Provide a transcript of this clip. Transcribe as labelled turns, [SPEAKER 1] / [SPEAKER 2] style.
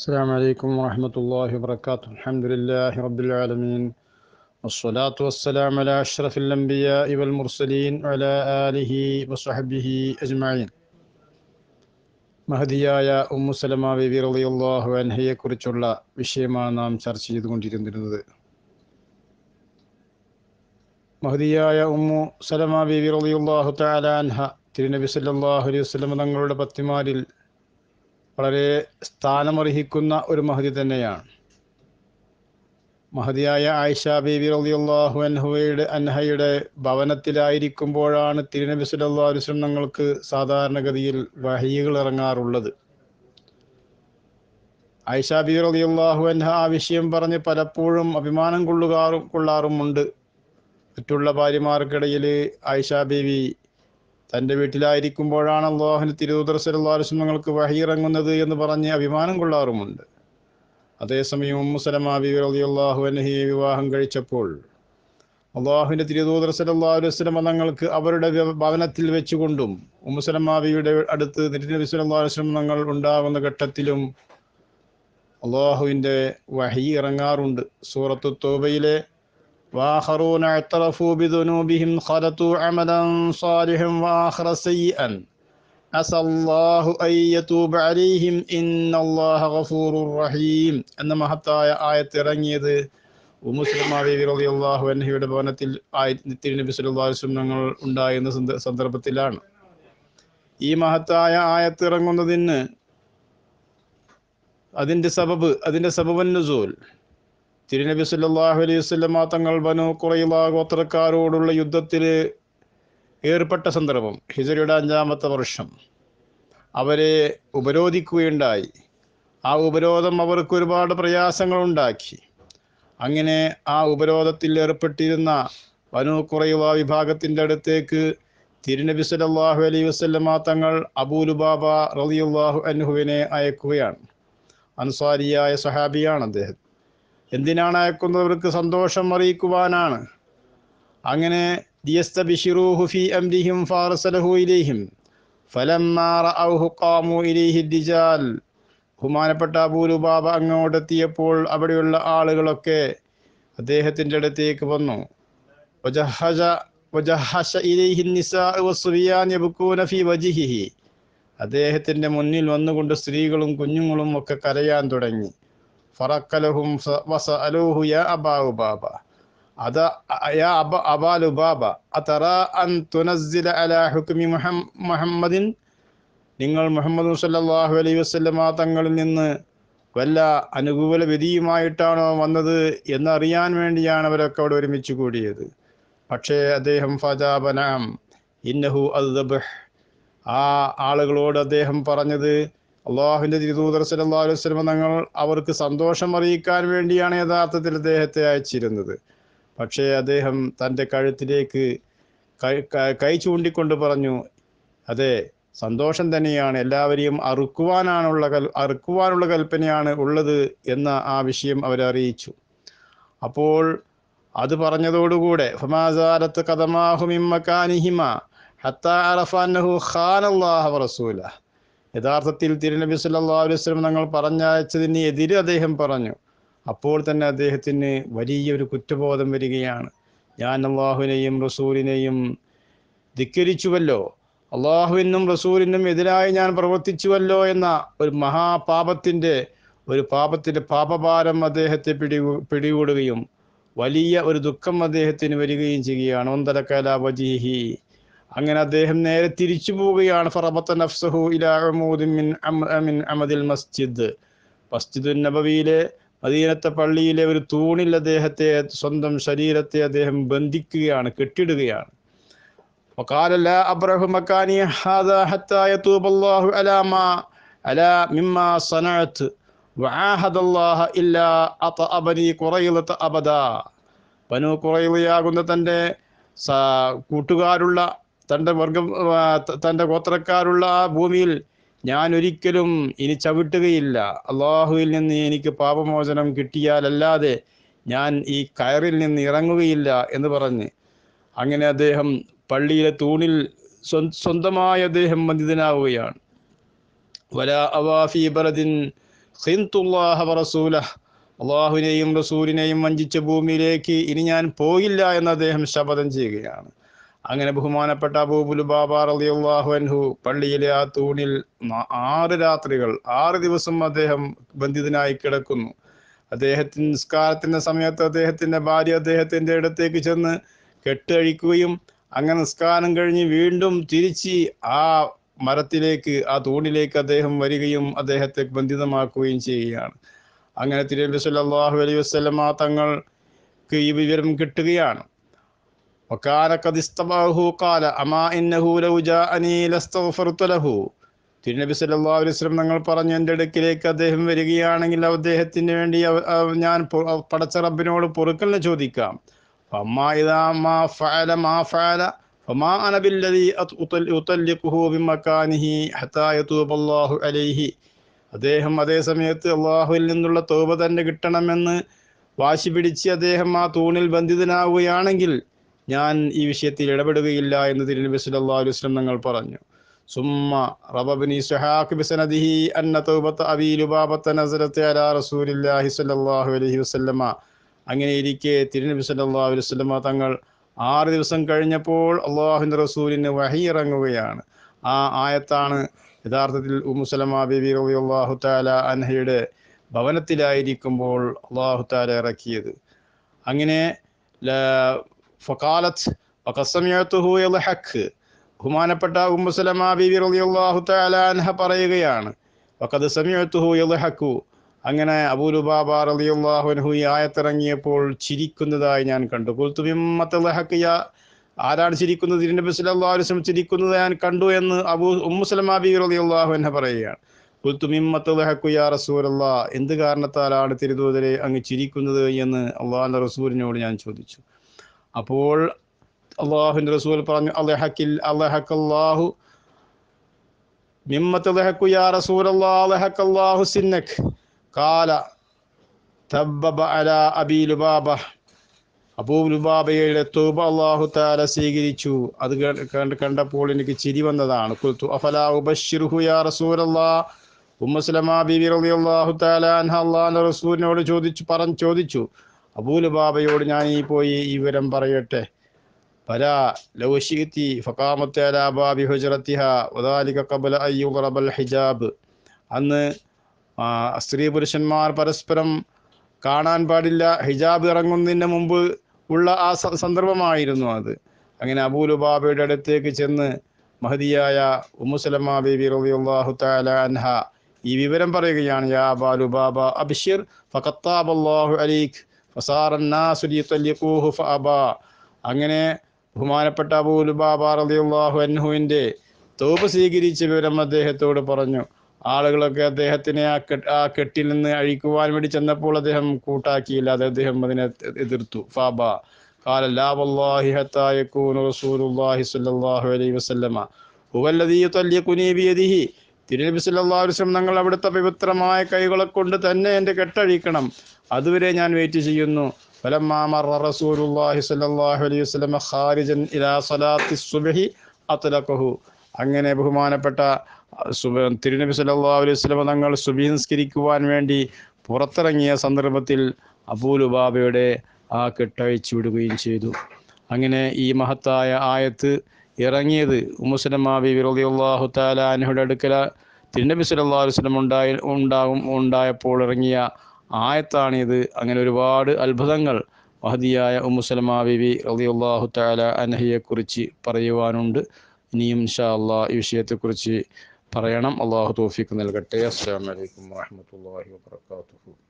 [SPEAKER 1] السلام عليكم ورحمة الله وبركاته الحمد لله رب العالمين والصلاة والسلام على أشرف الأنبياء والمرسلين وعلى آله وصحبه أجمعين മഹതിയായ ഉമ്മു സലമ ബിബി റളിയല്ലാഹു അൻഹയെക്കുറിച്ചുള്ള വിഷയമാണ് നാം ചർച്ച ചെയ്തുകൊണ്ടിരുന്നിരുന്നത് മഹദിയായ ഉമ്മു സലമ ബിബി റളിയല്ലാഹു തആല അൻഹ തിരുനബി സല്ലല്ലാഹു അലൈഹി വസല്ലം തങ്ങളുടെ പത്തിമാരിൽ വളരെ സ്ഥാനമർഹിക്കുന്ന ഒരു മഹതി തന്നെയാണ് മഹതിയായ ആയിഷ ബീബി റളിയല്ലാഹു അൻഹുവയുടെ അൻഹയുടെ ഭവനത്തിലായിരിക്കുമ്പോഴാണ് തിരുനബി സല്ലല്ലാഹു അലൈഹി വസല്ലം ഞങ്ങൾക്ക് സാധാരണഗതിയിൽ വഹികൾ ഇറങ്ങാറുള്ളത് ആയിഷ ബീബി റളിയല്ലാഹു അൻഹ ആ വിഷയം പറഞ്ഞ് പലപ്പോഴും അഭിമാനം കൊള്ളുകാറും കൊള്ളാറുമുണ്ട് മറ്റുള്ള ഭാര്യമാർക്കിടയിൽ ആയിഷ ബീവി തൻ്റെ വീട്ടിലായിരിക്കുമ്പോഴാണ് അള്ളാഹുന് തിരുവതർ സലാസ്വം ഞങ്ങൾക്ക് വഹിയിറങ്ങുന്നത് എന്ന് പറഞ്ഞ് അഭിമാനം കൊള്ളാറുമുണ്ട് അതേസമയം ഉമ്മുസലമാ ബിബി വിവാഹം കഴിച്ചപ്പോൾ അള്ളാഹുവിൻ്റെ തിരുവതൂതർ സലാ അലുസ്ലമ തങ്ങൾക്ക് അവരുടെ ഭവനത്തിൽ വെച്ചുകൊണ്ടും ഉമ്മുസലമാബിയുടെ അടുത്ത് തിരുനബി സലാ തങ്ങൾ ഉണ്ടാകുന്ന ഘട്ടത്തിലും അള്ളാഹുവിൻ്റെ വഹി ഇറങ്ങാറുണ്ട് സൂറത്ത് തോബയിലെ وآخرون اعترفوا بذنوبهم خلطوا عملا صالحا وآخر سيئا أسى الله أن يتوب عليهم إن الله غفور رحيم എന്ന മഹത്തായ ആയത്ത് ഇറങ്ങിയത് ഉമുസ്ലിമാ ബീബി റളിയല്ലാഹു അൻഹയുടെ ഭവനത്തിൽ തിരുനബി സല്ലല്ലാഹു അലൈഹി ഞങ്ങൾ ഉണ്ടായിരുന്ന സന്ദർഭത്തിലാണ് ഈ മഹത്തായ ആയത്ത് ഇറങ്ങുന്നതിന് അതിൻ്റെ സബബ് അതിൻ്റെ സബബൻ നുസൂൽ തിരുനബി സല്ലാഹു അലൈഹി വസല്ലമ തങ്ങൾ ബനു കുറയില ഗോത്രക്കാരോടുള്ള യുദ്ധത്തിൽ ഏർപ്പെട്ട സന്ദർഭം ഹിജ്റയുടെ അഞ്ചാമത്തെ വർഷം അവരെ ഉപരോധിക്കുകയുണ്ടായി ആ ഉപരോധം അവർക്ക് ഒരുപാട് ഉണ്ടാക്കി അങ്ങനെ ആ ഉപരോധത്തിൽ ഏർപ്പെട്ടിരുന്ന ബനു കുറയില വിഭാഗത്തിൻ്റെ അടുത്തേക്ക് തിരുനബി സല്ലാഹു അലൈഹി വസല്ലമ തങ്ങൾ അബൂലുബാബ റലിയുല്ലാഹു അൻഹുവിനെ അയക്കുകയാണ് അൻസാരിയായ സഹാബിയാണ് അദ്ദേഹം എന്തിനാണ് അയക്കുന്നവർക്ക് സന്തോഷം അറിയിക്കുവാനാണ് അങ്ങനെ ദിയസ്ത ബഹുമാനപ്പെട്ട അബൂലുബാബ അങ്ങോട്ടെത്തിയപ്പോൾ അവിടെയുള്ള ആളുകളൊക്കെ അദ്ദേഹത്തിൻ്റെ അടുത്തേക്ക് വന്നു അദ്ദേഹത്തിൻ്റെ മുന്നിൽ വന്നുകൊണ്ട് സ്ത്രീകളും കുഞ്ഞുങ്ങളും ഒക്കെ കരയാൻ തുടങ്ങി ഫറക്കലഹും വസ അലൂഹു യാ അബാവു ബാബ അത് യാ അബ അബാലു ബാബ അതറ അൻ തുനസ്സില അലാ ഹുക്മി മുഹമ്മദിൻ നിങ്ങൾ മുഹമ്മദ് സല്ലല്ലാഹു അലൈഹി വസല്ലമ തങ്ങളിൽ നിന്ന് വല്ല അനുകൂല വിധിയുമായിട്ടാണോ വന്നത് എന്നറിയാൻ വേണ്ടിയാണ് അവരൊക്കെ അവിടെ ഒരുമിച്ച് കൂടിയത് പക്ഷേ അദ്ദേഹം ഫജാബനാം ഇന്നഹു അദ്ബഹ് ആ ആളുകളോട് അദ്ദേഹം പറഞ്ഞത് അള്ളാഹുവിൻ്റെ തിരുദൂതർ സല്ലാ അലുസ്ലമ തങ്ങൾ അവർക്ക് സന്തോഷം അറിയിക്കാൻ വേണ്ടിയാണ് യഥാർത്ഥത്തിൽ അദ്ദേഹത്തെ അയച്ചിരുന്നത് പക്ഷേ അദ്ദേഹം തൻ്റെ കഴുത്തിലേക്ക് കൈ ചൂണ്ടിക്കൊണ്ട് പറഞ്ഞു അതെ സന്തോഷം തന്നെയാണ് എല്ലാവരെയും അറുക്കുവാനാണുള്ള കൽ അറുക്കുവാനുള്ള കൽപ്പനയാണ് ഉള്ളത് എന്ന ആ വിഷയം അവരറിയിച്ചു അപ്പോൾ അത് പറഞ്ഞതോടുകൂടെ കഥമാഹുമിമ്മ കാനിഹിമ ഹത്താ അറഫാനഹു ഖാൻ അള്ളാഹ റസൂല യഥാർത്ഥത്തിൽ തിരുനബി സല്ലാ വസ്ലം തങ്ങൾ പറഞ്ഞയച്ചതിന് എതിരെ അദ്ദേഹം പറഞ്ഞു അപ്പോൾ തന്നെ അദ്ദേഹത്തിന് വലിയൊരു കുറ്റബോധം വരികയാണ് ഞാൻ അള്ളാഹുവിനെയും റസൂലിനെയും ധിക്കരിച്ചുവല്ലോ അള്ളാഹുവിനും റസൂലിനും എതിരായി ഞാൻ പ്രവർത്തിച്ചുവല്ലോ എന്ന ഒരു മഹാപാപത്തിൻ്റെ ഒരു പാപത്തിൻ്റെ പാപഭാരം അദ്ദേഹത്തെ പിടി പിടികൂടുകയും വലിയ ഒരു ദുഃഖം അദ്ദേഹത്തിന് വരികയും ചെയ്യുകയാണ് ഒന്തലക്കലാ വജീഹി അങ്ങനെ അദ്ദേഹം നേരെ തിരിച്ചു പോവുകയാണ് ഫറബത്ത നഫ്സഹു ഇലാമിൻ അമദിൽ മസ്ജിദ് മസ്ജിദ് നബവിയിലെ മദീനത്തെ പള്ളിയിലെ ഒരു തൂണിൽ അദ്ദേഹത്തെ സ്വന്തം ശരീരത്തെ അദ്ദേഹം ബന്ധിക്കുകയാണ് കെട്ടിടുകയാണ് وقال لا أبره مكاني هذا حتى يتوب الله على ما على مما صنعت وعاهد الله إلا أطأ بني قريلة أبدا ബനു കുറയിലയാകുന്ന തൻ്റെ കൂട്ടുകാരുള്ള തൻ്റെ വർഗം തൻ്റെ ഗോത്രക്കാരുള്ള ആ ഭൂമിയിൽ ഞാൻ ഒരിക്കലും ഇനി ചവിട്ടുകയില്ല അള്ളാഹുവിൽ നിന്ന് എനിക്ക് പാപമോചനം കിട്ടിയാലല്ലാതെ ഞാൻ ഈ കയറിൽ നിന്ന് ഇറങ്ങുകയില്ല എന്ന് പറഞ്ഞ് അങ്ങനെ അദ്ദേഹം പള്ളിയിലെ തൂണിൽ സ്വന്തമായി അദ്ദേഹം ബന്ധിതനാവുകയാണ് അവാഫി അള്ളാഹുവിനെയും റസൂലിനെയും വഞ്ചിച്ച ഭൂമിയിലേക്ക് ഇനി ഞാൻ പോയില്ല എന്ന് അദ്ദേഹം ശപഥം ചെയ്യുകയാണ് അങ്ങനെ ബഹുമാനപ്പെട്ട ബാബാർ അലി റളിയല്ലാഹു അൻഹു പള്ളിയിലെ ആ തൂണിൽ ആറ് രാത്രികൾ ആറ് ദിവസം അദ്ദേഹം ബന്ധിതനായി കിടക്കുന്നു അദ്ദേഹത്തിന് നിസ്കാരത്തിന്റെ സമയത്ത് അദ്ദേഹത്തിന്റെ ഭാര്യ അദ്ദേഹത്തിന്റെ ഇടത്തേക്ക് ചെന്ന് കെട്ടഴിക്കുകയും അങ്ങനെ നിസ്കാരം കഴിഞ്ഞ് വീണ്ടും തിരിച്ച് ആ മരത്തിലേക്ക് ആ തൂണിലേക്ക് അദ്ദേഹം വരികയും അദ്ദേഹത്തെ ബന്ധിതമാക്കുകയും ചെയ്യുകയാണ് അങ്ങനെ തിരുവല്ലി സല്ലാഹു അലൈഹി വസ്ലമ തങ്ങൾക്ക് ഈ വിവരം കിട്ടുകയാണ് وكان قد استباه قال أما إنه لو جاءني لاستغفرت له തിരുനബി സല്ലാ വസല്ലം നിങ്ങൾ പറഞ്ഞു എൻ്റെ അടുക്കിലേക്ക് അദ്ദേഹം വരികയാണെങ്കിൽ അദ്ദേഹത്തിന് വേണ്ടി ഞാൻ പടച്ച റബ്ബിനോട് പൊറുക്കലിന് ചോദിക്കാം അദ്ദേഹം അതേ സമയത്ത് അള്ളാഹുവിൽ നിന്നുള്ള തോപ തന്നെ കിട്ടണമെന്ന് വാശി പിടിച്ച് അദ്ദേഹം ആ തൂണിൽ ബന്ധിതനാവുകയാണെങ്കിൽ ഞാൻ ഈ വിഷയത്തിൽ ഇടപെടുകയില്ല എന്ന് തിരുനബി സല്ലാ അലുസ്ലം തങ്ങൾ പറഞ്ഞു സുമ്മ റബബിനി സുഹാഖ് ബിസനദിഹി അന്ന തൗബത്ത് അബി ലുബാബത്ത് നസരത്ത് അലാ റസൂലില്ലാഹി സല്ലല്ലാഹു അലൈഹി വസല്ലമ അങ്ങനെ ഇരിക്കെ തിരുനബി സല്ലല്ലാഹു അലൈഹി വസല്ലമ തങ്ങൾ ആറ് ദിവസം കഴിഞ്ഞപ്പോൾ അള്ളാഹുവിൻ്റെ റസൂലിന് വഹി ഇറങ്ങുകയാണ് ആ ആയത്താണ് യഥാർത്ഥത്തിൽ ഉമുസലമ ബിബി റബി അള്ളാഹു താല അൻഹയുടെ ഭവനത്തിലായിരിക്കുമ്പോൾ അല്ലാഹു തആല ഇറക്കിയത് അങ്ങനെ ഫക്കാലത്ത് ഫക്കസമിയത്തുഹു എൽ ഹക്ക് ബഹുമാനപ്പെട്ട ഉമ്മുസലമ ബിബി റളിയല്ലാഹു തആല അൻഹ പറയുകയാണ് വഖദ് സമിഅതുഹു യദ്ഹഖു അങ്ങനെ അബൂലുബാബ റളിയല്ലാഹു അൻഹു ഈ ആയത്തിറങ്ങിയപ്പോൾ ചിരിക്കുന്നതായി ഞാൻ കണ്ടു കുൽത്തു മിമ്മത്തഹഖ് യാ ആരാണ് ചിരിക്കുന്നത് നബി സല്ലല്ലാഹു അലൈഹി വസല്ലം ചിരിക്കുന്നത് ഞാൻ കണ്ടു എന്ന് അബൂ ഉമ്മുസലമ ബിബി റളിയല്ലാഹു അൻഹ പറയുകയാണ് കുൽത്തു മിമ്മത്തഹഖു യാ റസൂലല്ലാ എന്ത് കാരണത്താലാണ് തിരുദൂതരെ അങ്ങ് ചിരിക്കുന്നത് എന്ന് അള്ളാഹുവിൻ്റെ റസൂലിനോട് ഞാൻ ചോദിച്ചു അപ്പോൾ അള്ളാഹുവിൻ്റെ റസൂൽ പറഞ്ഞു അലഹക്കിൽ അലഹക്കല്ലാഹു യാ സിന്നക് കാല തബ്ബബ സ്വീകരിച്ചു അത് കണ്ടപ്പോൾ എനിക്ക് ചിരി വന്നതാണ് അഫലാ യാ ഉമ്മസ്ലമാ ബിബി റളിയല്ലാഹു അൻഹ അള്ളാഹു റസൂലിനോട് ചോദിച്ചു പറഞ്ഞു ചോദിച്ചു അബൂലുബാബയോട് ഞാൻ ഈ പോയി ഈ വിവരം പറയട്ടെ പല ലൗഷീത്തി ഫക്കാമത്തേലാബാബി ഹുജറത്തിഹ വദാലിക കബല അയ്യു റബൽ ഹിജാബ് അന്ന് സ്ത്രീ പുരുഷന്മാർ പരസ്പരം കാണാൻ പാടില്ല ഹിജാബ് ഇറങ്ങുന്നതിന് മുമ്പ് ഉള്ള ആ സന്ദർഭമായിരുന്നു അത് അങ്ങനെ അബൂലുബാബയുടെ അടുത്തേക്ക് ചെന്ന് മഹതിയായ ഉമ്മുസലമ ബിബി റബിയുള്ളാഹു താല അൻഹ ഈ വിവരം പറയുകയാണ് യാ ബാലുബാബ അബിഷിർ ഫക്കത്താബ് അലൈഖ് ഫഅബ അങ്ങനെ ബഹുമാനപ്പെട്ട അബൂലുബാബ റളിയല്ലാഹു തോപ്പ് സ്വീകരിച്ച വിവരം അദ്ദേഹത്തോട് പറഞ്ഞു ആളുകളൊക്കെ അദ്ദേഹത്തിനെ ആ കെട്ട് ആ കെട്ടിൽ നിന്ന് അഴിക്കുവാൻ വേണ്ടി ചെന്നപ്പോൾ അദ്ദേഹം കൂട്ടാക്കിയില്ല അത് അദ്ദേഹം അതിനെ എതിർത്തു ഫാബ قال لا والله حتى يكون رسول الله صلى തിരുനബി സല്ലാ വസ്ലം തങ്ങൾ അവിടുത്തെ പവിത്രമായ കൈകളെ കൊണ്ട് തന്നെ എൻ്റെ കെട്ടഴിക്കണം അതുവരെ ഞാൻ വെയിറ്റ് ചെയ്യുന്നു അങ്ങനെ ബഹുമാനപ്പെട്ട തിരുനബി സല്ലല്ലാഹു അലൈഹി വസല്ലം തങ്ങൾ സുബി നിസ്കരിക്കുവാൻ വേണ്ടി പുറത്തിറങ്ങിയ സന്ദർഭത്തിൽ അബൂലുബാബയുടെ ആ കെട്ടഴിച്ചു വിടുകയും ചെയ്തു അങ്ങനെ ഈ മഹത്തായ ആയത്ത് ഇറങ്ങിയത് ഉമ്മുസലമാവി ബിബി റളിയല്ലാഹു തആല അൻഹയുടെ അടുക്കല തിരുനബി സല്ലല്ലാഹു അലൈഹി വസല്ലം ഉണ്ടായി ഉണ്ടാകും ഉണ്ടായപ്പോൾ ഇറങ്ങിയ ആയത്താണിത് അങ്ങനെ ഒരുപാട് അത്ഭുതങ്ങൾ മഹതിയായ ഉമ്മുസലമാ ബിബി റളിയല്ലാഹു തആല കുറിച്ച് പറയുവാനുണ്ട് ഇനിയും ഇൻഷാ അള്ളാഹ് ഈ വിഷയത്തെക്കുറിച്ച് പറയണം അള്ളാഹു തോഫിക്ക് നൽകട്ടെ അസ്സാം വലൈക്കും വാഹമത്തല്ലാഹി വാത്തു